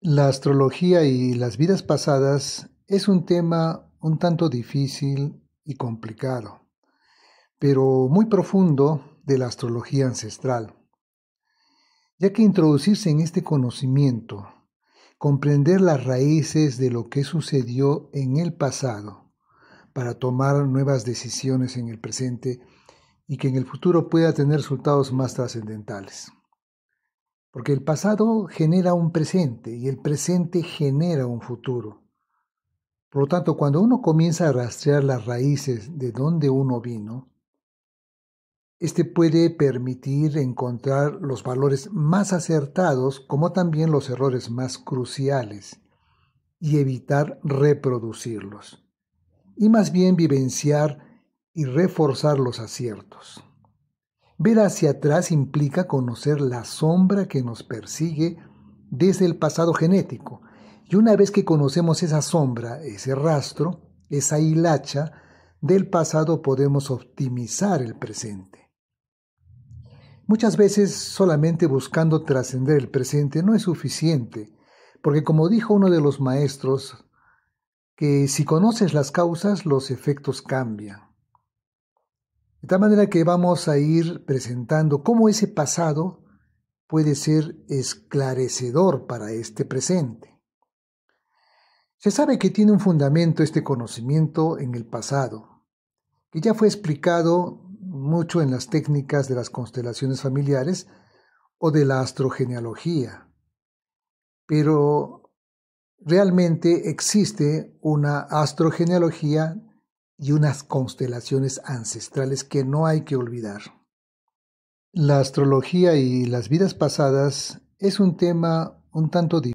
La astrología y las vidas pasadas es un tema un tanto difícil y complicado, pero muy profundo de la astrología ancestral, ya que introducirse en este conocimiento, comprender las raíces de lo que sucedió en el pasado, para tomar nuevas decisiones en el presente y que en el futuro pueda tener resultados más trascendentales. Porque el pasado genera un presente y el presente genera un futuro. Por lo tanto, cuando uno comienza a rastrear las raíces de donde uno vino, este puede permitir encontrar los valores más acertados como también los errores más cruciales y evitar reproducirlos. Y más bien vivenciar y reforzar los aciertos. Ver hacia atrás implica conocer la sombra que nos persigue desde el pasado genético. Y una vez que conocemos esa sombra, ese rastro, esa hilacha del pasado, podemos optimizar el presente. Muchas veces solamente buscando trascender el presente no es suficiente, porque como dijo uno de los maestros, que si conoces las causas, los efectos cambian. De tal manera que vamos a ir presentando cómo ese pasado puede ser esclarecedor para este presente. Se sabe que tiene un fundamento este conocimiento en el pasado, que ya fue explicado mucho en las técnicas de las constelaciones familiares o de la astrogenealogía. Pero realmente existe una astrogenealogía y unas constelaciones ancestrales que no hay que olvidar. La astrología y las vidas pasadas es un tema un tanto difícil